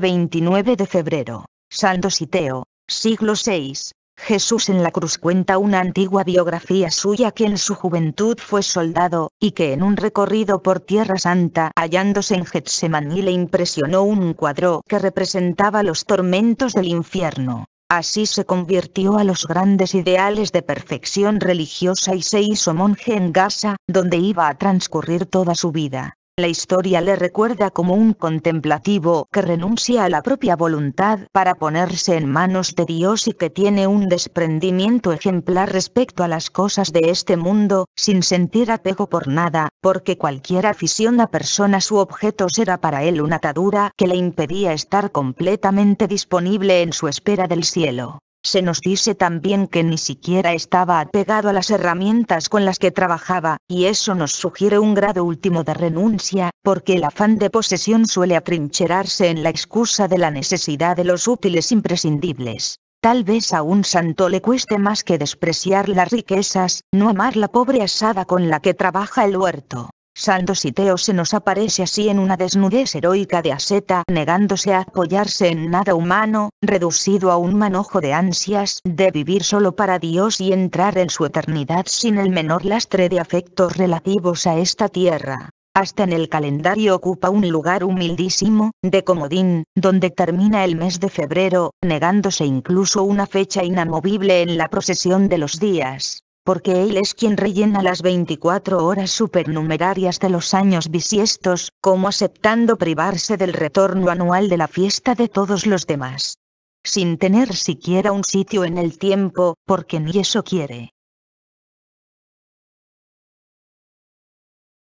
29 de febrero. Santo Siteo, siglo VI. Jesús en la cruz cuenta una antigua biografía suya que en su juventud fue soldado, y que en un recorrido por Tierra Santa hallándose en Getsemaní le impresionó un cuadro que representaba los tormentos del infierno. Así se convirtió a los grandes ideales de perfección religiosa y se hizo monje en Gaza, donde iba a transcurrir toda su vida. La historia le recuerda como un contemplativo que renuncia a la propia voluntad para ponerse en manos de Dios y que tiene un desprendimiento ejemplar respecto a las cosas de este mundo, sin sentir apego por nada, porque cualquier afición a personas u objetos era para él una atadura que le impedía estar completamente disponible en su espera del cielo. Se nos dice también que ni siquiera estaba apegado a las herramientas con las que trabajaba, y eso nos sugiere un grado último de renuncia, porque el afán de posesión suele atrincherarse en la excusa de la necesidad de los útiles imprescindibles. Tal vez a un santo le cueste más que despreciar las riquezas, no amar la pobre asada con la que trabaja el huerto. Santo Siteo se nos aparece así en una desnudez heroica de aseta, negándose a apoyarse en nada humano, reducido a un manojo de ansias de vivir solo para Dios y entrar en su eternidad sin el menor lastre de afectos relativos a esta tierra. Hasta en el calendario ocupa un lugar humildísimo, de comodín, donde termina el mes de febrero, negándose incluso una fecha inamovible en la procesión de los días porque Él es quien rellena las 24 horas supernumerarias de los años bisiestos, como aceptando privarse del retorno anual de la fiesta de todos los demás. Sin tener siquiera un sitio en el tiempo, porque ni eso quiere.